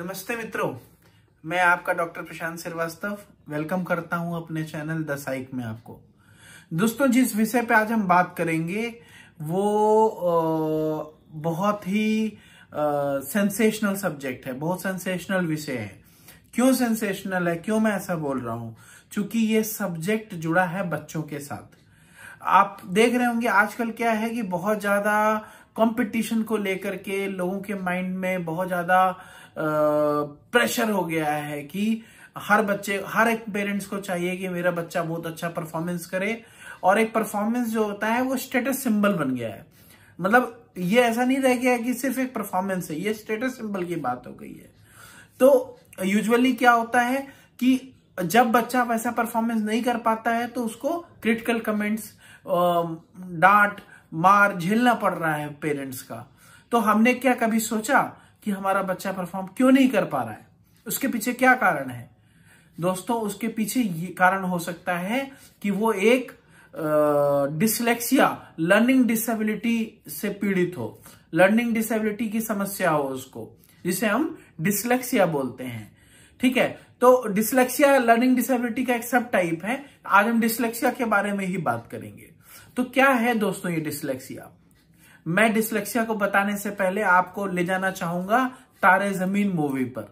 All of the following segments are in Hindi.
नमस्ते मित्रों मैं आपका डॉक्टर प्रशांत श्रीवास्तव वेलकम करता हूं अपने चैनल द साइक में आपको दोस्तों जिस विषय पे आज हम बात करेंगे वो बहुत ही सेंसेशनल सब्जेक्ट है बहुत सेंसेशनल विषय है क्यों सेंसेशनल है क्यों मैं ऐसा बोल रहा हूं क्योंकि ये सब्जेक्ट जुड़ा है बच्चों के साथ आप देख रहे होंगे आजकल क्या है कि बहुत ज्यादा कंपटीशन को लेकर के लोगों के माइंड में बहुत ज्यादा प्रेशर हो गया है कि हर बच्चे हर एक पेरेंट्स को चाहिए कि मेरा बच्चा बहुत अच्छा परफॉर्मेंस करे और एक परफॉर्मेंस जो होता है वो स्टेटस सिंबल बन गया है मतलब ये ऐसा नहीं रह गया कि सिर्फ एक परफॉर्मेंस है ये स्टेटस सिंबल की बात हो गई है तो यूजुअली क्या होता है कि जब बच्चा वैसा परफॉर्मेंस नहीं कर पाता है तो उसको क्रिटिकल कमेंट्स डांट मार झेलना पड़ रहा है पेरेंट्स का तो हमने क्या कभी सोचा कि हमारा बच्चा परफॉर्म क्यों नहीं कर पा रहा है उसके पीछे क्या कारण है दोस्तों उसके पीछे ये कारण हो सकता है कि वो एक डिसलेक्सिया लर्निंग डिसेबिलिटी से पीड़ित हो लर्निंग डिसेबिलिटी की समस्या हो उसको जिसे हम डिसलेक्सिया बोलते हैं ठीक है तो डिसलेक्सिया लर्निंग डिसेबिलिटी का एक सब टाइप है आज हम डिसलेक्सिया के बारे में ही बात करेंगे तो क्या है दोस्तों ये डिसलेक्सिया मैं डिसलेक्सिया को बताने से पहले आपको ले जाना चाहूंगा तारे जमीन मूवी पर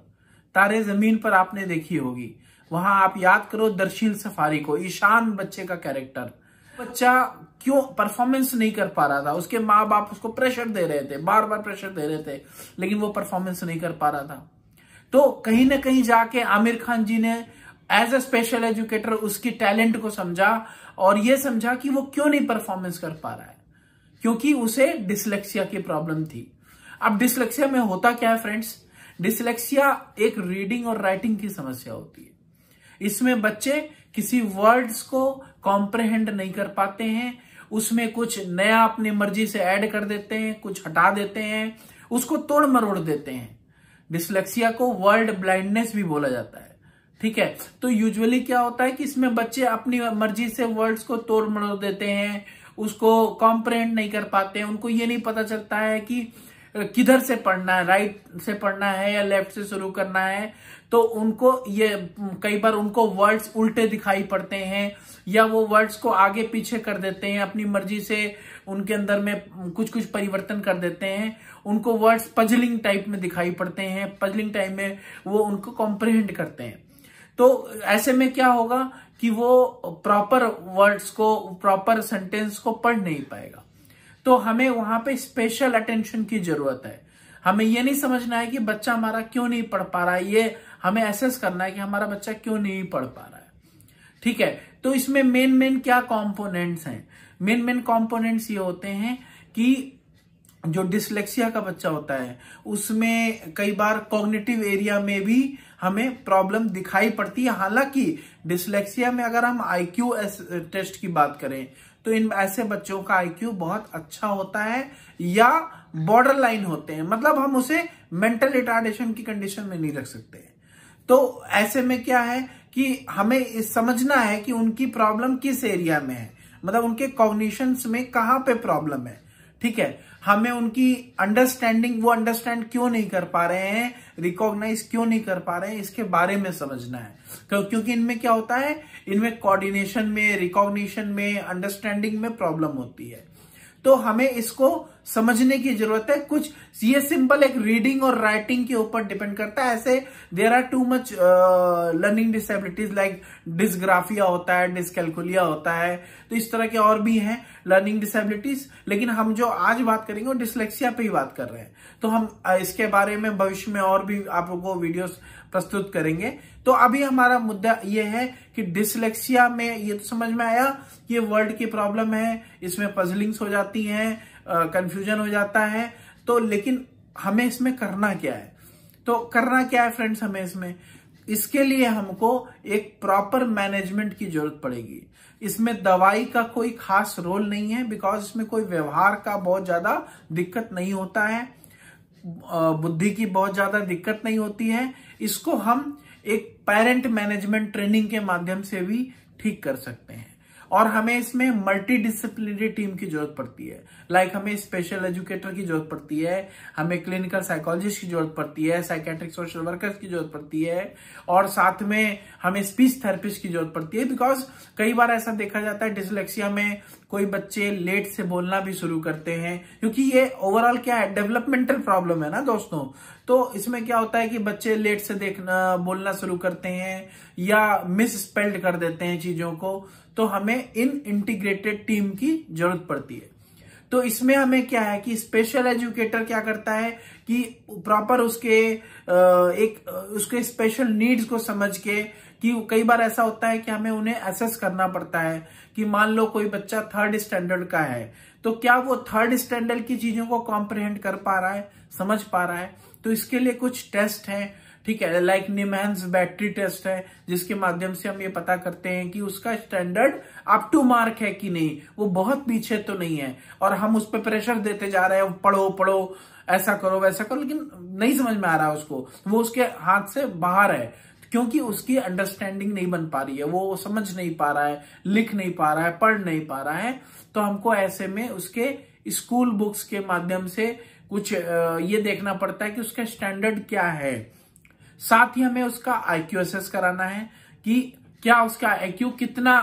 तारे जमीन पर आपने देखी होगी वहां आप याद करो दर्शील सफारी को ईशान बच्चे का कैरेक्टर बच्चा क्यों परफॉर्मेंस नहीं कर पा रहा था उसके माँ बाप उसको प्रेशर दे रहे थे बार बार प्रेशर दे रहे थे लेकिन वो परफॉर्मेंस नहीं कर पा रहा था तो कहीं ना कहीं जाके आमिर खान जी ने एज अ स्पेशल एजुकेटर उसकी टैलेंट को समझा और ये समझा कि वो क्यों नहीं परफॉर्मेंस कर पा रहा है क्योंकि उसे डिसलेक्सिया की प्रॉब्लम थी अब डिसलेक्सिया में होता क्या है फ्रेंड्स डिसलेक्सिया एक रीडिंग और राइटिंग की समस्या होती है इसमें बच्चे किसी वर्ड्स को कॉम्प्रहेंड नहीं कर पाते हैं उसमें कुछ नया अपनी मर्जी से ऐड कर देते हैं कुछ हटा देते हैं उसको तोड़ मरोड़ देते हैं डिसलेक्सिया को वर्ल्ड ब्लाइंडनेस भी बोला जाता है ठीक है तो यूजुअली क्या होता है कि इसमें बच्चे अपनी मर्जी से वर्ड्स को तोड़ मरोड़ देते हैं उसको कॉम्प्रेंड नहीं कर पाते हैं उनको ये नहीं पता चलता है कि किधर से पढ़ना है राइट से पढ़ना है या लेफ्ट से शुरू करना है तो उनको ये कई बार उनको वर्ड्स उल्टे दिखाई पड़ते हैं या वो वर्ड्स को आगे पीछे कर देते हैं अपनी मर्जी से उनके अंदर में कुछ कुछ परिवर्तन कर देते हैं उनको वर्ड्स पजलिंग टाइप में दिखाई पड़ते हैं पजलिंग टाइप में वो उनको कॉम्प्रिहेंड करते हैं तो ऐसे में क्या होगा कि वो प्रॉपर वर्ड्स को प्रॉपर सेंटेंस को पढ़ नहीं पाएगा तो हमें वहां पे स्पेशल अटेंशन की जरूरत है हमें ये नहीं समझना है कि बच्चा हमारा क्यों नहीं पढ़ पा रहा है ये हमें एसेस करना है कि हमारा बच्चा क्यों नहीं पढ़ पा रहा है ठीक है तो इसमें मेन मेन क्या कॉम्पोनेंट्स हैं मेन मेन कॉम्पोनेंट्स ये होते हैं कि जो डिसलेक्सिया का बच्चा होता है उसमें कई बार कॉग्निटिव एरिया में भी हमें प्रॉब्लम दिखाई पड़ती है हालांकि डिसलेक्सिया में अगर हम आईक्यू टेस्ट की बात करें तो इन ऐसे बच्चों का आईक्यू बहुत अच्छा होता है या बॉर्डर लाइन होते हैं मतलब हम उसे मेंटल रिटार्डेशन की कंडीशन में नहीं रख सकते तो ऐसे में क्या है कि हमें समझना है कि उनकी प्रॉब्लम किस एरिया में है मतलब उनके कॉग्निशंस में कहां पे प्रॉब्लम है ठीक है हमें उनकी अंडरस्टैंडिंग वो अंडरस्टैंड क्यों नहीं कर पा रहे हैं रिकॉग्नाइज क्यों नहीं कर पा रहे हैं इसके बारे में समझना है क्योंकि इनमें क्या होता है इनमें कोऑर्डिनेशन में रिकॉग्निशन में अंडरस्टैंडिंग में प्रॉब्लम होती है तो हमें इसको समझने की जरूरत है कुछ ये सिंपल एक रीडिंग और राइटिंग के ऊपर डिपेंड करता है ऐसे there are too much learning disabilities like dysgraphia होता है डिस्कैलकुलिया होता है तो इस तरह के और भी हैं लर्निंग डिसेबिलिटीज लेकिन हम जो आज बात करेंगे वो डिसलेक्सिया पे ही बात कर रहे हैं तो हम uh, इसके बारे में भविष्य में और भी आप लोगों को प्रस्तुत करेंगे तो अभी हमारा मुद्दा ये है कि डिसलेक्सिया में ये तो समझ में आया कि ये वर्ड की प्रॉब्लम है इसमें पजलिंग्स हो जाती हैं कंफ्यूजन हो जाता है तो लेकिन हमें इसमें करना क्या है तो करना क्या है फ्रेंड्स हमें इसमें इसके लिए हमको एक प्रॉपर मैनेजमेंट की जरूरत पड़ेगी इसमें दवाई का कोई खास रोल नहीं है बिकॉज इसमें कोई व्यवहार का बहुत ज्यादा दिक्कत नहीं होता है बुद्धि की बहुत ज्यादा दिक्कत नहीं होती है इसको हम एक पेरेंट मैनेजमेंट ट्रेनिंग के माध्यम से भी ठीक कर सकते हैं और हमें इसमें मल्टी डिसिप्लिनरी टीम की जरूरत पड़ती है लाइक like हमें स्पेशल एजुकेटर की जरूरत पड़ती है हमें क्लिनिकल साइकोलॉजिस्ट की जरूरत पड़ती है साइकेट्रिक सोशल वर्कर्स की जरूरत पड़ती है और साथ में हमें स्पीच थेरेपिस्ट की जरूरत पड़ती है बिकॉज कई बार ऐसा देखा जाता है डिसलेक्सिया में कोई बच्चे लेट से बोलना भी शुरू करते हैं क्योंकि ये ओवरऑल क्या है डेवलपमेंटल प्रॉब्लम है ना दोस्तों तो इसमें क्या होता है कि बच्चे लेट से देखना बोलना शुरू करते हैं या मिस स्पेल्ड कर देते हैं चीजों को तो हमें इन इंटीग्रेटेड टीम की जरूरत पड़ती है तो इसमें हमें क्या है कि स्पेशल एजुकेटर क्या करता है कि प्रॉपर उसके एक उसके स्पेशल नीड्स को समझ के कि कई बार ऐसा होता है कि हमें उन्हें असेस करना पड़ता है कि मान लो कोई बच्चा थर्ड स्टैंडर्ड का है तो क्या वो थर्ड स्टैंडर्ड की चीजों को कॉम्प्रिहेंड कर पा रहा है समझ पा रहा है तो इसके लिए कुछ टेस्ट हैं ठीक है लाइक निमेंस बैटरी टेस्ट है जिसके माध्यम से हम ये पता करते हैं कि उसका स्टैंडर्ड अप टू मार्क है कि नहीं वो बहुत पीछे तो नहीं है और हम उस पर प्रेशर देते जा रहे हैं पढ़ो पढ़ो ऐसा करो वैसा करो लेकिन नहीं समझ में आ रहा उसको वो उसके हाथ से बाहर है क्योंकि उसकी अंडरस्टैंडिंग नहीं बन पा रही है वो समझ नहीं पा रहा है लिख नहीं पा रहा है पढ़ नहीं पा रहा है तो हमको ऐसे में उसके स्कूल बुक्स के माध्यम से कुछ ये देखना पड़ता है कि उसका स्टैंडर्ड क्या है साथ ही हमें उसका आईक्यू एसेस कराना है कि क्या उसका आईक्यू कितना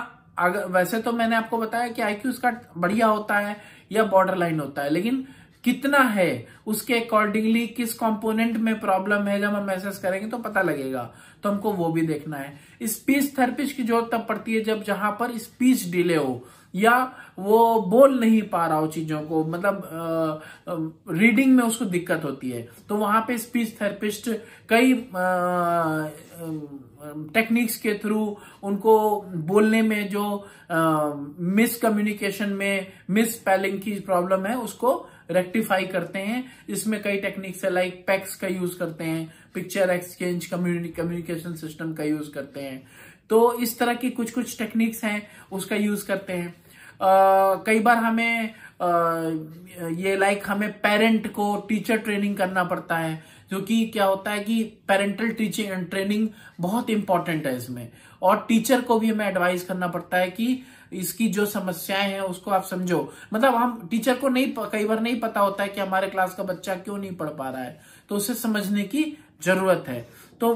अगर वैसे तो मैंने आपको बताया कि आईक्यू उसका बढ़िया होता है या बॉर्डर लाइन होता है लेकिन कितना है उसके अकॉर्डिंगली किस कंपोनेंट में प्रॉब्लम है जब हम मैसेज करेंगे तो पता लगेगा तो हमको वो भी देखना है स्पीच थेरेपिस्ट की जरूरत तब पड़ती है जब जहां पर स्पीच डिले हो या वो बोल नहीं पा रहा हो चीजों को मतलब आ, रीडिंग में उसको दिक्कत होती है तो वहां पे स्पीच थेरेपिस्ट कई टेक्निक्स के थ्रू उनको बोलने में जो मिस कम्युनिकेशन में मिस स्पेलिंग की प्रॉब्लम है उसको रेक्टिफाई करते हैं इसमें कई टेक्निक्स है लाइक पैक्स का यूज करते हैं पिक्चर एक्सचेंज कम्युनिकेशन सिस्टम का यूज करते हैं तो इस तरह की कुछ कुछ टेक्निक्स हैं उसका यूज करते हैं कई बार हमें आ, ये लाइक हमें पेरेंट को टीचर ट्रेनिंग करना पड़ता है जो कि क्या होता है कि पेरेंटल टीचिंग ट्रेनिंग बहुत इंपॉर्टेंट है इसमें और टीचर को भी हमें एडवाइस करना पड़ता है कि इसकी जो समस्याएं हैं उसको आप समझो मतलब हम टीचर को नहीं कई बार नहीं पता होता है कि हमारे क्लास का बच्चा क्यों नहीं पढ़ पा रहा है तो उसे समझने की जरूरत है तो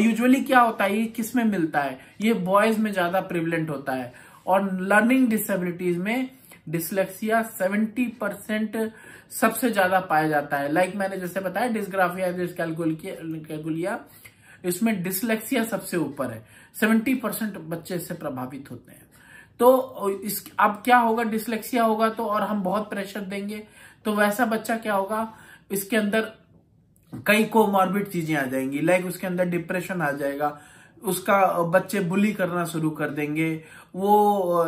यूजुअली क्या होता है ये किस में मिलता है ये बॉयज में ज्यादा प्रिवलेंट होता है और लर्निंग डिसेबिलिटीज में डिसलेक्सिया 70 परसेंट सबसे ज्यादा पाया जाता है लाइक like मैंने जैसे बताया डिस्ग्राफिया कैलकुलिया इसमें डिसलेक्सिया सबसे ऊपर है 70 परसेंट बच्चे इससे प्रभावित होते हैं तो इस अब क्या होगा डिसलेक्सिया होगा तो और हम बहुत प्रेशर देंगे तो वैसा बच्चा क्या होगा इसके अंदर कई कोमॉर्बिड चीजें आ जाएंगी लाइक उसके अंदर डिप्रेशन आ जाएगा उसका बच्चे बुली करना शुरू कर देंगे वो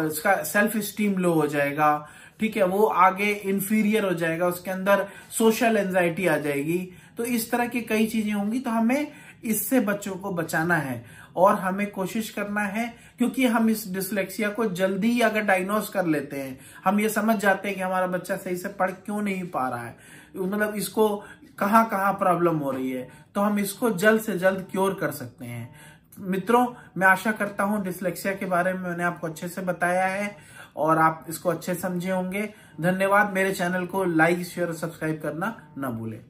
इसका सेल्फ स्टीम लो हो जाएगा ठीक है वो आगे इंफीरियर हो जाएगा उसके अंदर सोशल एंजाइटी आ जाएगी तो इस तरह की कई चीजें होंगी तो हमें इससे बच्चों को बचाना है और हमें कोशिश करना है क्योंकि हम इस डिसलेक्सिया को जल्दी ही अगर डायग्नोस कर लेते हैं हम ये समझ जाते हैं कि हमारा बच्चा सही से पढ़ क्यों नहीं पा रहा है मतलब इसको कहाँ कहाँ प्रॉब्लम हो रही है तो हम इसको जल्द से जल्द क्योर कर सकते हैं मित्रों मैं आशा करता हूं डिसलेक्सिया के बारे में मैंने आपको अच्छे से बताया है और आप इसको अच्छे समझे होंगे धन्यवाद मेरे चैनल को लाइक शेयर और सब्सक्राइब करना ना भूलें